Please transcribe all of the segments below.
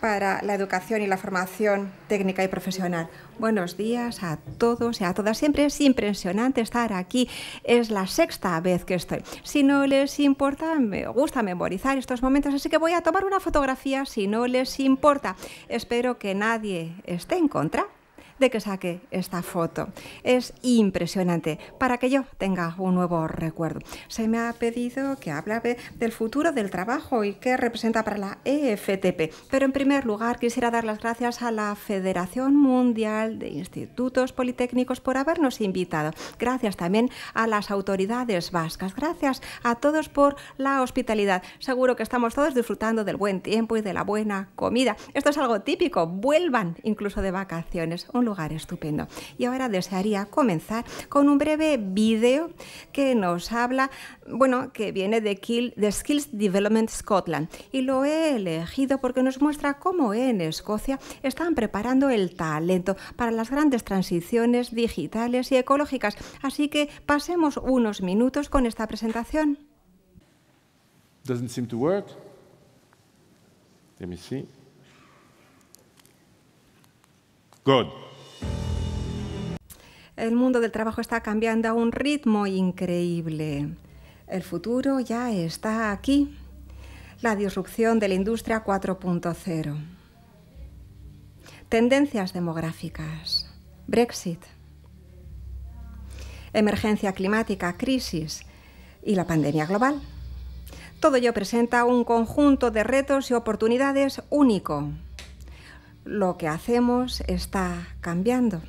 para la educación y la formación técnica y profesional. Buenos días a todos y a todas. Siempre es impresionante estar aquí. Es la sexta vez que estoy. Si no les importa, me gusta memorizar estos momentos, así que voy a tomar una fotografía si no les importa. Espero que nadie esté en contra de que saque esta foto. Es impresionante para que yo tenga un nuevo recuerdo. Se me ha pedido que hable del futuro del trabajo y qué representa para la EFTP. Pero en primer lugar quisiera dar las gracias a la Federación Mundial de Institutos Politécnicos por habernos invitado. Gracias también a las autoridades vascas. Gracias a todos por la hospitalidad. Seguro que estamos todos disfrutando del buen tiempo y de la buena comida. Esto es algo típico. Vuelvan incluso de vacaciones estupendo. Y ahora desearía comenzar con un breve vídeo que nos habla, bueno, que viene de, Kill, Skills Development Scotland. Y lo he elegido porque nos muestra cómo en Escocia están preparando el talento para las grandes transiciones digitales y ecológicas. Así que pasemos unos minutos con esta presentación. El mundo del trabajo está cambiando a un ritmo increíble. El futuro ya está aquí. La disrupción de la industria 4.0. Tendencias demográficas. Brexit. Emergencia climática, crisis y la pandemia global. Todo ello presenta un conjunto de retos y oportunidades único. Lo que hacemos está cambiando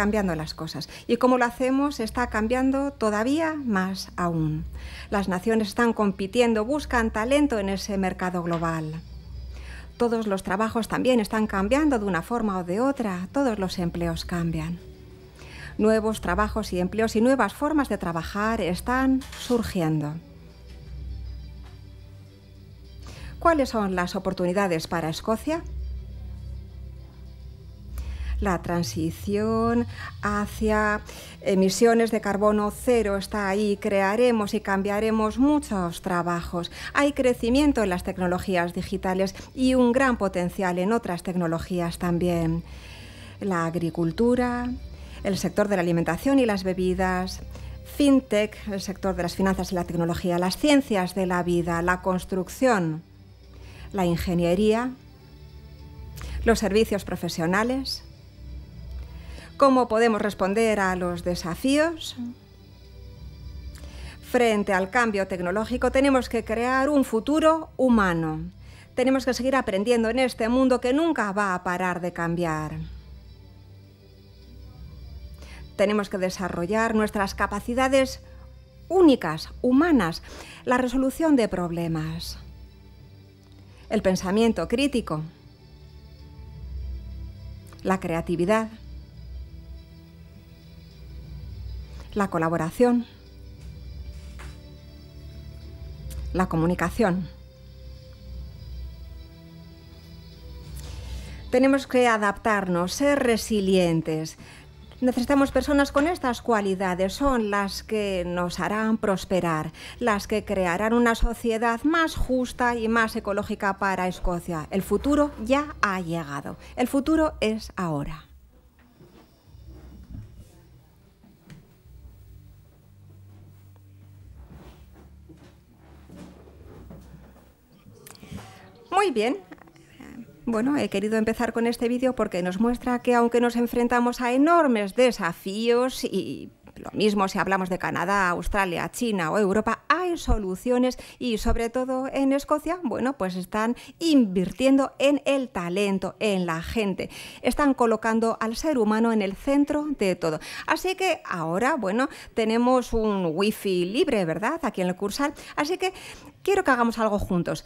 cambiando las cosas. Y como lo hacemos, está cambiando todavía más aún. Las naciones están compitiendo, buscan talento en ese mercado global. Todos los trabajos también están cambiando de una forma o de otra, todos los empleos cambian. Nuevos trabajos y empleos y nuevas formas de trabajar están surgiendo. ¿Cuáles son las oportunidades para Escocia? la transición hacia emisiones de carbono cero está ahí, crearemos y cambiaremos muchos trabajos. Hay crecimiento en las tecnologías digitales y un gran potencial en otras tecnologías también. La agricultura, el sector de la alimentación y las bebidas, fintech, el sector de las finanzas y la tecnología, las ciencias de la vida, la construcción, la ingeniería, los servicios profesionales, ¿Cómo podemos responder a los desafíos? Frente al cambio tecnológico tenemos que crear un futuro humano. Tenemos que seguir aprendiendo en este mundo que nunca va a parar de cambiar. Tenemos que desarrollar nuestras capacidades únicas, humanas, la resolución de problemas, el pensamiento crítico, la creatividad. la colaboración, la comunicación. Tenemos que adaptarnos, ser resilientes. Necesitamos personas con estas cualidades, son las que nos harán prosperar, las que crearán una sociedad más justa y más ecológica para Escocia. El futuro ya ha llegado, el futuro es ahora. Muy bien. Bueno, he querido empezar con este vídeo porque nos muestra que aunque nos enfrentamos a enormes desafíos y lo mismo si hablamos de Canadá, Australia, China o Europa, hay soluciones y sobre todo en Escocia, bueno, pues están invirtiendo en el talento, en la gente. Están colocando al ser humano en el centro de todo. Así que ahora, bueno, tenemos un wifi libre, ¿verdad? Aquí en el Cursal. Así que quiero que hagamos algo juntos.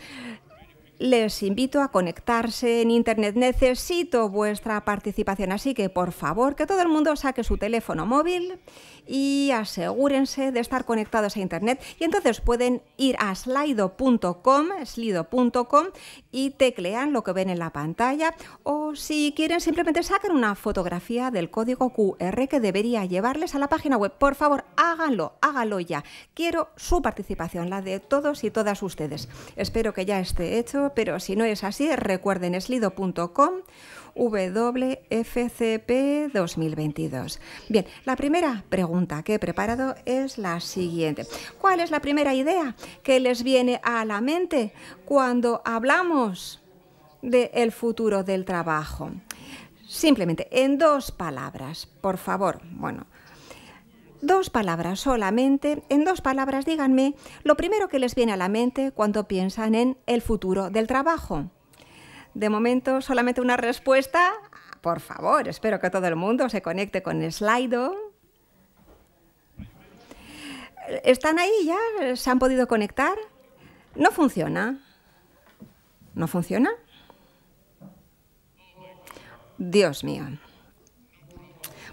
Les invito a conectarse en Internet. Necesito vuestra participación, así que por favor que todo el mundo saque su teléfono móvil y asegúrense de estar conectados a Internet. Y entonces pueden ir a slido.com, slido.com y teclean lo que ven en la pantalla. O si quieren, simplemente saquen una fotografía del código QR que debería llevarles a la página web. Por favor, háganlo, háganlo ya. Quiero su participación, la de todos y todas ustedes. Espero que ya esté hecho pero si no es así, recuerden slido.com WFCP 2022. Bien, la primera pregunta que he preparado es la siguiente. ¿Cuál es la primera idea que les viene a la mente cuando hablamos del futuro del trabajo? Simplemente en dos palabras, por favor. Bueno, Dos palabras solamente, en dos palabras díganme lo primero que les viene a la mente cuando piensan en el futuro del trabajo. De momento solamente una respuesta, por favor, espero que todo el mundo se conecte con Slido. ¿Están ahí ya? ¿Se han podido conectar? No funciona. ¿No funciona? Dios mío.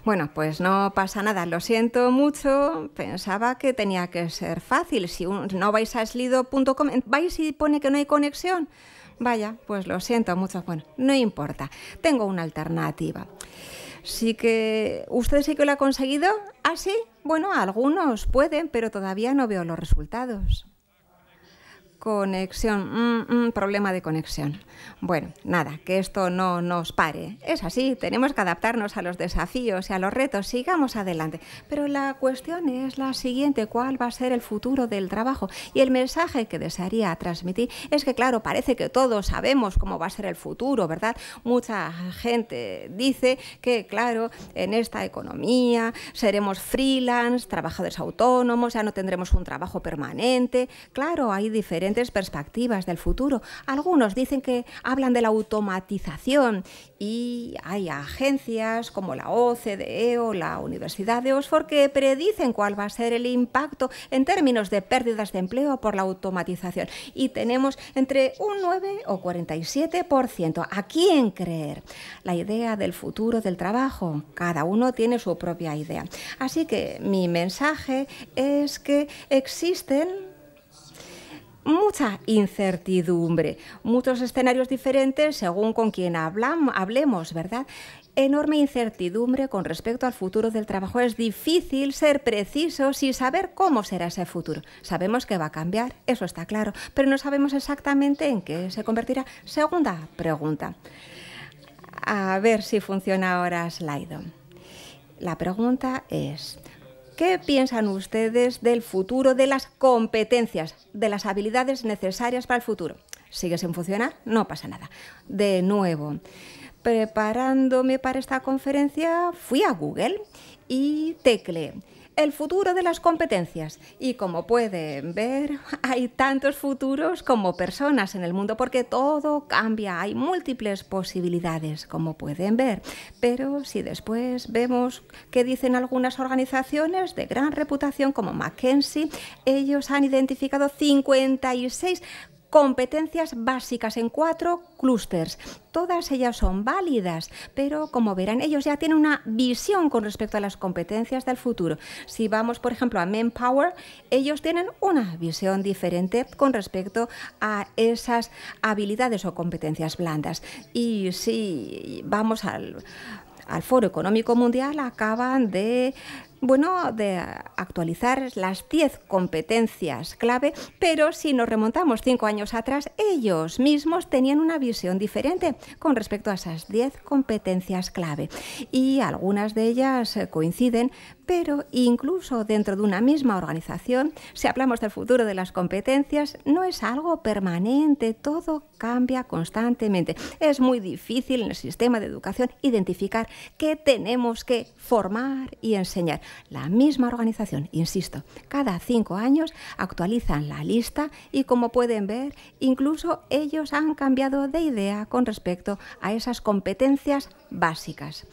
Bueno, pues no pasa nada, lo siento mucho, pensaba que tenía que ser fácil. Si no vais a slido.com, vais y pone que no hay conexión. Vaya, pues lo siento mucho. Bueno, no importa, tengo una alternativa. Sí que usted sí que lo ha conseguido. Ah, sí. Bueno, algunos pueden, pero todavía no veo los resultados conexión, mm, mm, problema de conexión. Bueno, nada, que esto no nos pare. Es así, tenemos que adaptarnos a los desafíos y a los retos, sigamos adelante. Pero la cuestión es la siguiente, ¿cuál va a ser el futuro del trabajo? Y el mensaje que desearía transmitir es que, claro, parece que todos sabemos cómo va a ser el futuro, ¿verdad? Mucha gente dice que, claro, en esta economía seremos freelance, trabajadores autónomos, ya no tendremos un trabajo permanente. Claro, hay diferentes perspectivas del futuro. Algunos dicen que hablan de la automatización y hay agencias como la OCDE o la Universidad de Oxford que predicen cuál va a ser el impacto en términos de pérdidas de empleo por la automatización. Y tenemos entre un 9 o 47%. ¿A quién creer? La idea del futuro del trabajo. Cada uno tiene su propia idea. Así que mi mensaje es que existen mucha incertidumbre, muchos escenarios diferentes según con quien hablemos, ¿verdad? Enorme incertidumbre con respecto al futuro del trabajo. Es difícil ser preciso y saber cómo será ese futuro. Sabemos que va a cambiar, eso está claro, pero no sabemos exactamente en qué se convertirá. Segunda pregunta. A ver si funciona ahora Slido. La pregunta es, ¿Qué piensan ustedes del futuro de las competencias, de las habilidades necesarias para el futuro? ¿Sigue sin funcionar? No pasa nada. De nuevo, preparándome para esta conferencia, fui a Google y tecleé el futuro de las competencias. Y como pueden ver, hay tantos futuros como personas en el mundo porque todo cambia, hay múltiples posibilidades, como pueden ver. Pero si después vemos que dicen algunas organizaciones de gran reputación como McKinsey, ellos han identificado 56 competencias básicas en cuatro clústeres. Todas ellas son válidas, pero como verán, ellos ya tienen una visión con respecto a las competencias del futuro. Si vamos, por ejemplo, a Manpower, ellos tienen una visión diferente con respecto a esas habilidades o competencias blandas. Y si vamos al, al Foro Económico Mundial, acaban de bueno, de actualizar las 10 competencias clave, pero si nos remontamos 5 años atrás, ellos mismos tenían una visión diferente con respecto a esas 10 competencias clave. Y algunas de ellas eh, coinciden, pero incluso dentro de una misma organización, si hablamos del futuro de las competencias, no es algo permanente, todo cambia constantemente. Es muy difícil en el sistema de educación identificar qué tenemos que formar y enseñar. La misma organización, insisto, cada cinco años actualizan la lista y como pueden ver, incluso ellos han cambiado de idea con respecto a esas competencias básicas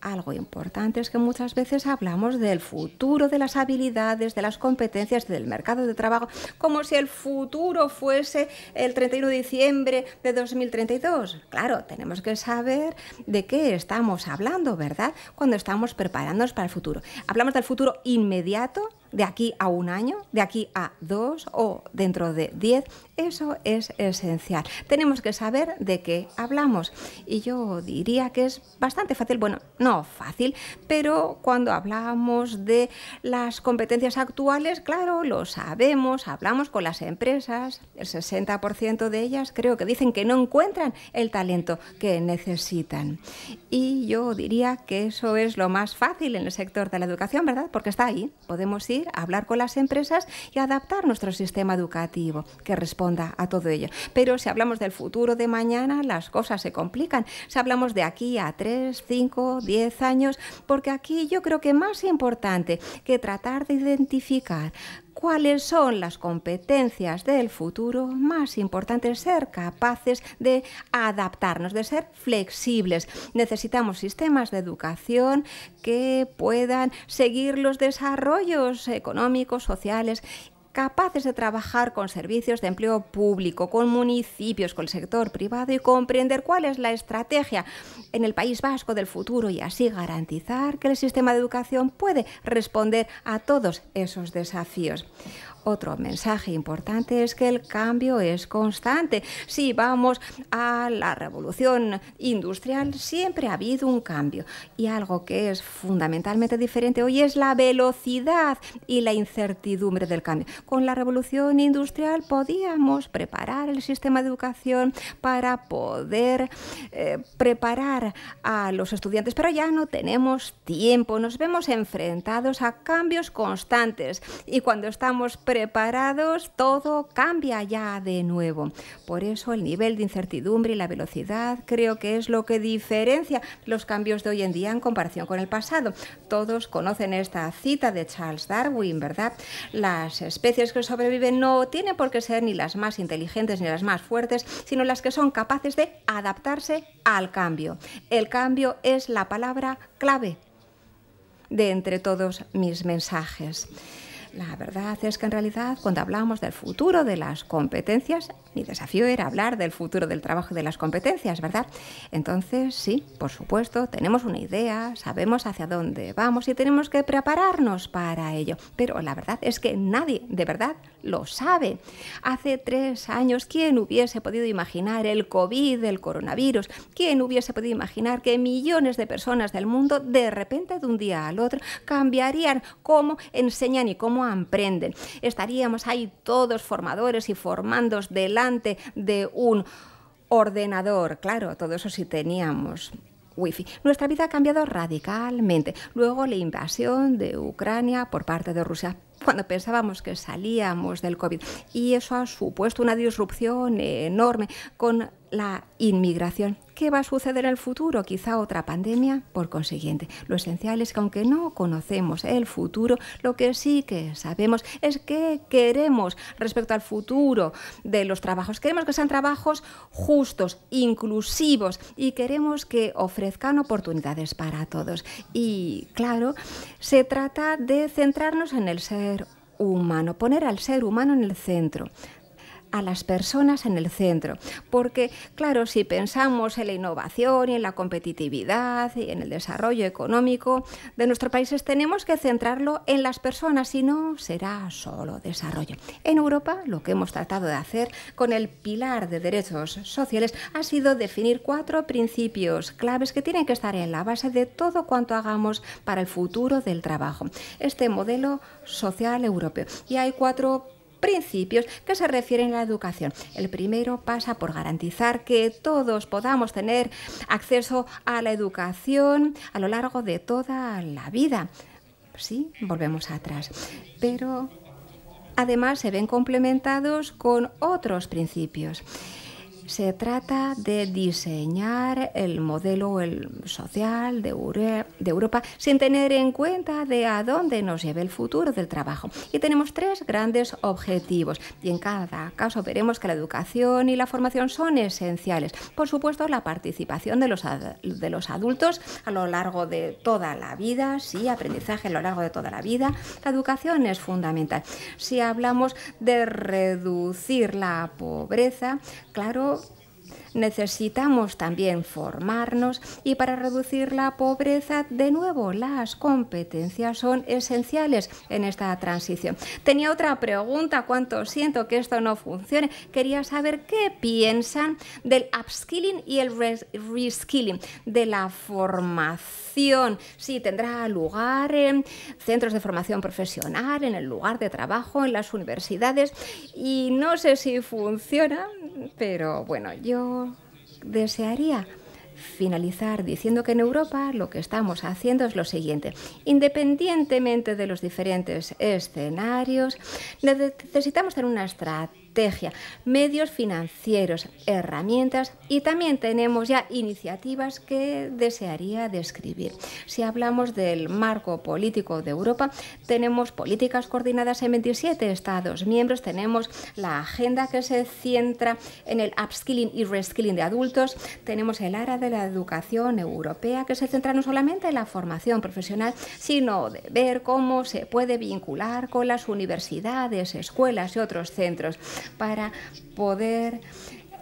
algo importante es que muchas veces hablamos del futuro, de las habilidades, de las competencias, del mercado de trabajo, como si el futuro fuese el 31 de diciembre de 2032. Claro, tenemos que saber de qué estamos hablando, ¿verdad? Cuando estamos preparándonos para el futuro. Hablamos del futuro inmediato de aquí a un año, de aquí a dos o dentro de diez. Eso es esencial. Tenemos que saber de qué hablamos. Y yo diría que es bastante fácil, bueno, no fácil, pero cuando hablamos de las competencias actuales, claro, lo sabemos, hablamos con las empresas, el 60% de ellas creo que dicen que no encuentran el talento que necesitan. Y yo diría que eso es lo más fácil en el sector de la educación, ¿verdad? Porque está ahí, podemos ir hablar con las empresas y adaptar nuestro sistema educativo que responda a todo ello. Pero si hablamos del futuro de mañana, las cosas se complican. Si hablamos de aquí a 3, 5, 10 años, porque aquí yo creo que más importante que tratar de identificar cuáles son las competencias del futuro más importantes, ser capaces de adaptarnos, de ser flexibles. Necesitamos sistemas de educación que puedan seguir los desarrollos económicos, sociales capaces de trabajar con servicios de empleo público, con municipios, con el sector privado y comprender cuál es la estrategia en el País Vasco del futuro y así garantizar que el sistema de educación puede responder a todos esos desafíos. Otro mensaje importante es que el cambio es constante. Si vamos a la revolución industrial, siempre ha habido un cambio. Y algo que es fundamentalmente diferente hoy es la velocidad y la incertidumbre del cambio. Con la revolución industrial podíamos preparar el sistema de educación para poder eh, preparar a los estudiantes, pero ya no tenemos tiempo. Nos vemos enfrentados a cambios constantes y cuando estamos preparados, preparados, todo cambia ya de nuevo. Por eso el nivel de incertidumbre y la velocidad creo que es lo que diferencia los cambios de hoy en día en comparación con el pasado. Todos conocen esta cita de Charles Darwin, ¿verdad? Las especies que sobreviven no tienen por qué ser ni las más inteligentes ni las más fuertes, sino las que son capaces de adaptarse al cambio. El cambio es la palabra clave de entre todos mis mensajes. La verdad es que en realidad cuando hablamos del futuro de las competencias, mi desafío era hablar del futuro del trabajo y de las competencias, ¿verdad? Entonces, sí, por supuesto, tenemos una idea, sabemos hacia dónde vamos y tenemos que prepararnos para ello. Pero la verdad es que nadie de verdad lo sabe. Hace tres años, ¿quién hubiese podido imaginar el COVID, el coronavirus? ¿Quién hubiese podido imaginar que millones de personas del mundo de repente, de un día al otro, cambiarían cómo enseñan y cómo cómo emprenden. Estaríamos ahí todos formadores y formandos delante de un ordenador. Claro, todo eso si teníamos wifi. Nuestra vida ha cambiado radicalmente. Luego la invasión de Ucrania por parte de Rusia cuando pensábamos que salíamos del COVID. Y eso ha supuesto una disrupción enorme con la inmigración ¿Qué va a suceder en el futuro? Quizá otra pandemia, por consiguiente. Lo esencial es que aunque no conocemos el futuro, lo que sí que sabemos es que queremos respecto al futuro de los trabajos. Queremos que sean trabajos justos, inclusivos y queremos que ofrezcan oportunidades para todos. Y claro, se trata de centrarnos en el ser humano, poner al ser humano en el centro, a las personas en el centro. Porque, claro, si pensamos en la innovación y en la competitividad y en el desarrollo económico de nuestros países, tenemos que centrarlo en las personas, y no será solo desarrollo. En Europa, lo que hemos tratado de hacer con el pilar de derechos sociales ha sido definir cuatro principios claves que tienen que estar en la base de todo cuanto hagamos para el futuro del trabajo. Este modelo social europeo. Y hay cuatro principios que se refieren a la educación. El primero pasa por garantizar que todos podamos tener acceso a la educación a lo largo de toda la vida. Sí, volvemos atrás. Pero además se ven complementados con otros principios. Se trata de diseñar el modelo social de, Europa sin tener en cuenta de a dónde nos lleve el futuro del trabajo. Y tenemos tres grandes objetivos. Y en cada caso veremos que la educación y la formación son esenciales. Por supuesto, la participación de los, de los adultos a lo largo de toda la vida, sí, aprendizaje a lo largo de toda la vida. La educación es fundamental. Si hablamos de reducir la pobreza, claro, Necesitamos también formarnos y para reducir la pobreza, de nuevo, las competencias son esenciales en esta transición. Tenía otra pregunta, cuánto siento que esto no funcione. Quería saber qué piensan del upskilling y el reskilling, de la formación. Si sí, tendrá lugar en centros de formación profesional, en el lugar de trabajo, en las universidades. Y no sé si funciona, pero bueno, yo yo desearía finalizar diciendo que en Europa lo que estamos haciendo es lo siguiente. Independientemente de los diferentes escenarios, necesitamos tener una estrategia medios financieros, herramientas y también tenemos ya iniciativas que desearía describir. Si hablamos del marco político de Europa, tenemos políticas coordinadas en 27 Estados miembros, tenemos la agenda que se centra en el upskilling y reskilling de adultos, tenemos el área de la educación europea que se centra no solamente en la formación profesional, sino de ver cómo se puede vincular con las universidades, escuelas y otros centros para poder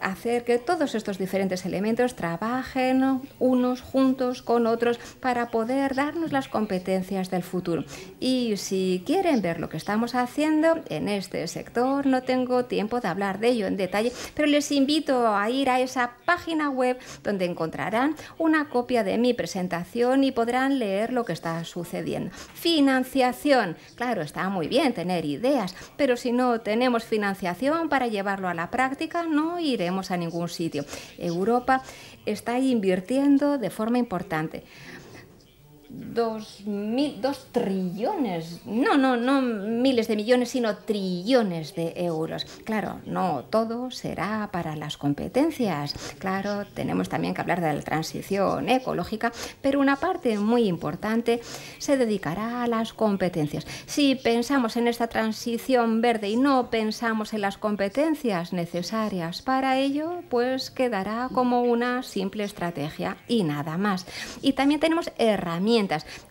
hacer que todos estos diferentes elementos trabajen unos juntos con otros para poder darnos las competencias del futuro. Y si quieren ver lo que estamos haciendo en este sector, no tengo tiempo de hablar de ello en detalle, pero les invito a ir a esa página web donde encontrarán una copia de mi presentación y podrán leer lo que está sucediendo. Financiación. Claro, está muy bien tener ideas, pero si no tenemos financiación para llevarlo a la práctica, no iré a ningún sitio. Europa está invirtiendo de forma importante dos, trillones, no, no, no miles de millones, sino trillones de euros. Claro, no todo será para las competencias. Claro, tenemos también que hablar de la transición ecológica, pero una parte muy importante se dedicará a las competencias. Si pensamos en esta transición verde y no pensamos en las competencias necesarias para ello, pues quedará como una simple estrategia y nada más. Y también tenemos herramientas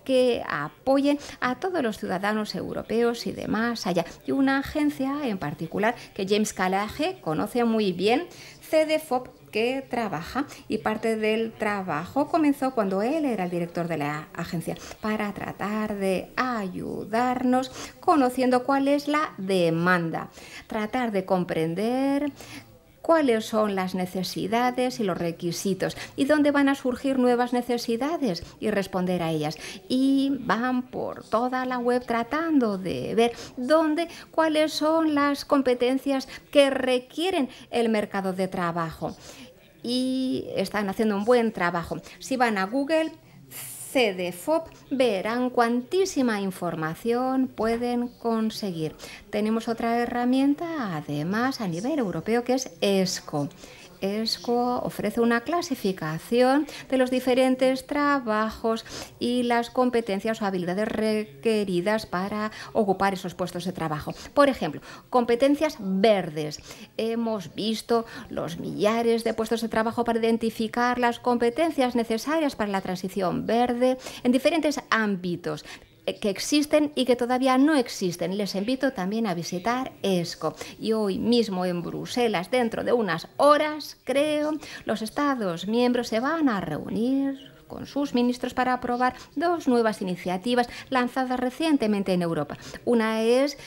que apoyen a todos los ciudadanos europeos y demás allá. Y una agencia en particular que James calaje conoce muy bien, CDFOP que trabaja y parte del trabajo comenzó cuando él era el director de la agencia para tratar de ayudarnos conociendo cuál es la demanda, tratar de comprender cuáles son las necesidades y los requisitos y dónde van a surgir nuevas necesidades y responder a ellas. Y van por toda la web tratando de ver dónde, cuáles son las competencias que requieren el mercado de trabajo y están haciendo un buen trabajo. Si van a Google, CDFOP verán cuantísima información pueden conseguir. Tenemos otra herramienta además a nivel europeo que es ESCO. ESCO ofrece una clasificación de los diferentes trabajos y las competencias o habilidades requeridas para ocupar esos puestos de trabajo. Por ejemplo, competencias verdes. Hemos visto los millares de puestos de trabajo para identificar las competencias necesarias para la transición verde en diferentes ámbitos eh, que existen y que todavía no existen. Les invito también a visitar ESCO. Y hoy mismo en Bruselas, dentro de unas horas, creo, los Estados miembros se van a reunir con sus ministros para aprobar dos nuevas iniciativas lanzadas recientemente en Europa. Una es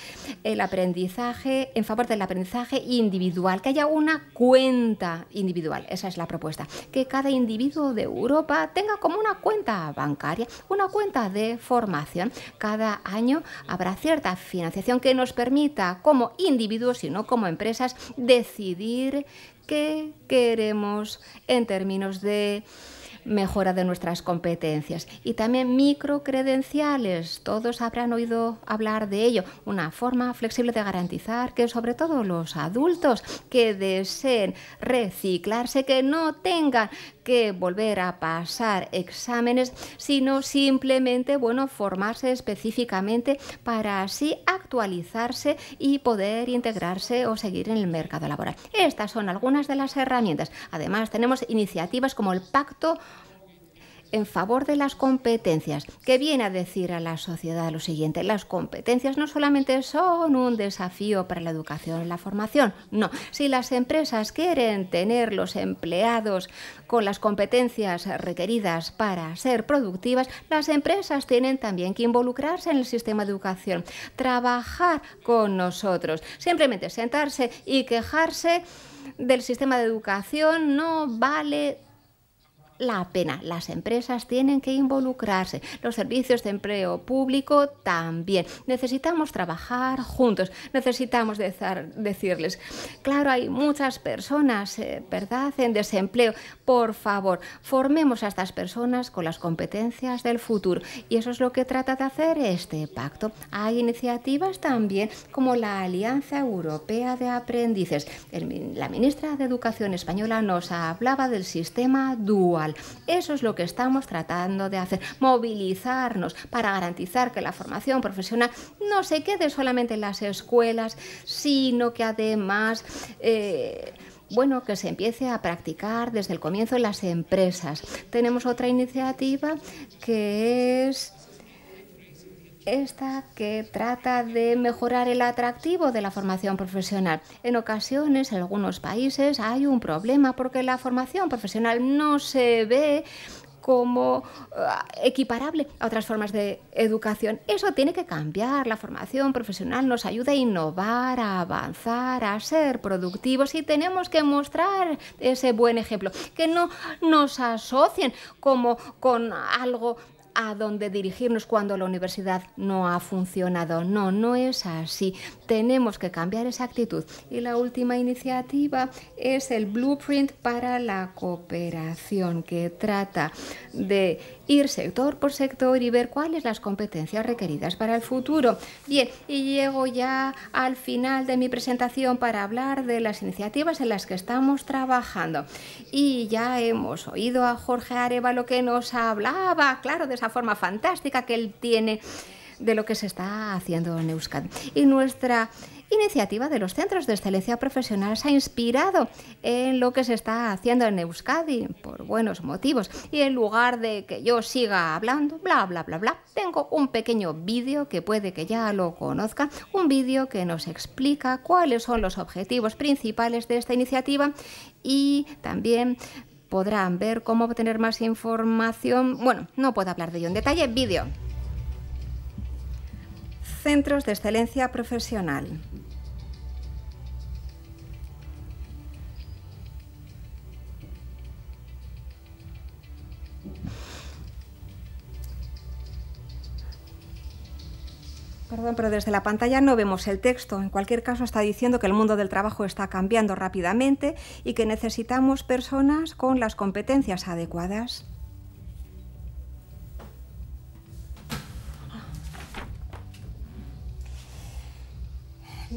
el aprendizaje en favor del aprendizaje individual, que haya una cuenta individual. Esa es la propuesta. Que cada individuo de Europa tenga como una cuenta bancaria, una cuenta de formación. Cada año habrá cierta financiación que nos permita como individuos y no como empresas decidir qué queremos en términos de mejora de nuestras competencias. Y también credenciales todos habrán oído hablar de ello, una forma flexible de garantizar que sobre todo los adultos que deseen reciclarse, que no tengan que volver a pasar exámenes, sino simplemente, bueno, formarse específicamente para así actualizarse y poder integrarse o seguir en el mercado laboral. Estas son algunas de las herramientas. Además, tenemos iniciativas como el Pacto en favor de las competencias, que viene a decir a la sociedad lo siguiente, las competencias no solamente son un desafío para la educación y la formación, no, si las empresas quieren tener los empleados con las competencias requeridas para ser productivas, las empresas tienen también que involucrarse en el sistema de educación, trabajar con nosotros, simplemente sentarse y quejarse del sistema de educación no vale la pena. Las empresas tienen que involucrarse, los servicios de empleo público también. Necesitamos trabajar juntos, necesitamos decirles, claro, hay muchas personas, eh, ¿verdad?, en desempleo. Por favor, formemos a estas personas con las competencias del futuro. Y eso es lo que trata de hacer este pacto. Hay iniciativas también como la Alianza Europea de Aprendices. la ministra de Educación española nos hablaba del sistema dual eso es lo que estamos tratando de hacer, movilizarnos para garantizar que la formación profesional no se quede solamente en las escuelas, sino que además... Eh, bueno, que se empiece a practicar desde el comienzo en las empresas. Tenemos otra iniciativa que es esta que trata de mejorar el atractivo de la formación profesional. En ocasiones, en algunos países, hay un problema porque la formación profesional no se ve como eh, equiparable a otras formas de educación. Eso tiene que cambiar. La formación profesional nos ayuda a innovar, a avanzar, a ser productivos y tenemos que mostrar ese buen ejemplo. Que no nos asocien como con algo a dónde dirigirnos cuando la universidad no ha funcionado. No, no es así. Tenemos que cambiar esa actitud. Y la última iniciativa es el Blueprint para la Cooperación, que trata de ir sector por sector y ver cuáles las competencias requeridas para el futuro. Bien, y llego ya al final de mi presentación para hablar de las iniciativas en las que estamos trabajando. Y ya hemos oído a Jorge Areva lo que nos hablaba, claro, de esa forma fantástica que él tiene de lo que se está haciendo en Euskadi. Y nuestra iniciativa de los centros de excelencia profesional se ha inspirado en lo que se está haciendo en Euskadi por buenos motivos. Y en lugar de que yo siga hablando, bla, bla, bla, bla, tengo un pequeño vídeo que puede que ya lo conozca un vídeo que nos explica cuáles son los objetivos principales de esta iniciativa y también podrán ver cómo obtener más información. Bueno, no puedo hablar de ello en detalle, vídeo. Centros de Excelencia Profesional. Perdón, pero desde la pantalla no vemos el texto. En cualquier caso, está diciendo que el mundo del trabajo está cambiando rápidamente y que necesitamos personas con las competencias adecuadas.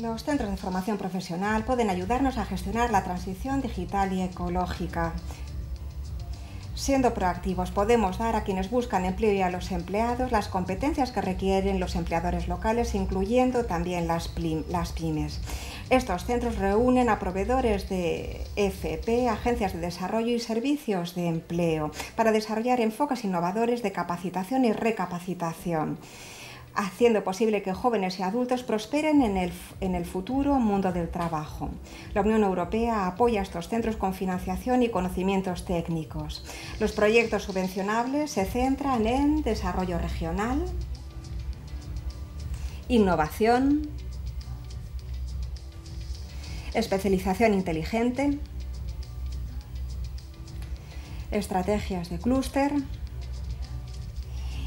Los centros de formación profesional pueden ayudarnos a gestionar la transición digital y ecológica. Siendo proactivos, podemos dar a quienes buscan empleo y a los empleados las competencias que requieren los empleadores locales, incluyendo también las, pymes. Estos centros reúnen a proveedores de FP, agencias de desarrollo y servicios de empleo para desarrollar enfoques innovadores de capacitación y recapacitación haciendo posible que jóvenes y adultos prosperen en el, futuro mundo del trabajo. La Unión Europea apoya estos centros con financiación y conocimientos técnicos. Los proyectos subvencionables se centran en desarrollo regional, innovación, especialización inteligente, estrategias de clúster,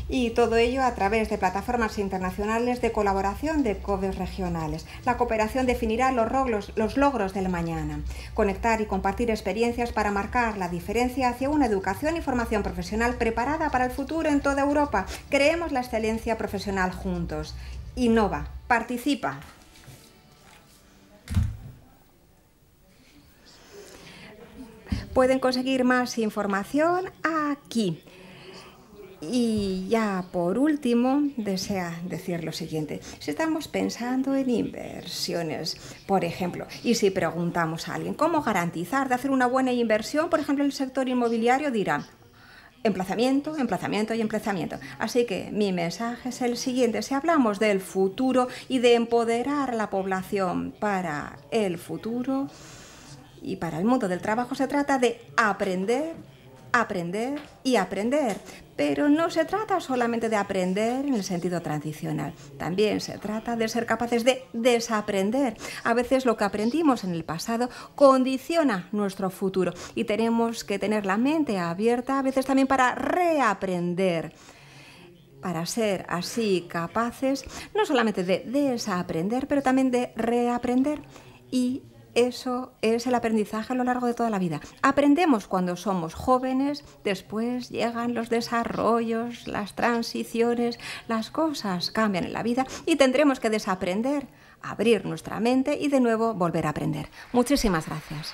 y todo ello a través de plataformas internacionales de colaboración de códigos regionales. La cooperación definirá los, logros, los logros del mañana. Conectar y compartir experiencias para marcar la diferencia hacia una educación y formación profesional preparada para el futuro en toda Europa. Creemos la excelencia profesional juntos. Innova, participa. Pueden conseguir más información aquí. Y ya por último, desea decir lo siguiente. Si estamos pensando en inversiones, por ejemplo, y si preguntamos a alguien cómo garantizar de hacer una buena inversión, por ejemplo, en el sector inmobiliario, dirán, emplazamiento, emplazamiento y emplazamiento. Así que mi mensaje es el siguiente. Si hablamos del futuro y de empoderar a la población para el futuro y para el mundo del trabajo, se trata de aprender, aprender y aprender. Pero no se trata solamente de aprender en el sentido tradicional, también se trata de ser capaces de desaprender. A veces lo que aprendimos en el pasado condiciona nuestro futuro y tenemos que tener la mente abierta a veces también para reaprender para ser así capaces no solamente de desaprender, pero también de reaprender y eso es el aprendizaje a lo largo de toda la vida. Aprendemos cuando somos jóvenes, después llegan los desarrollos, las transiciones, las cosas cambian en la vida y tendremos que desaprender, abrir nuestra mente y de nuevo volver a aprender. Muchísimas gracias.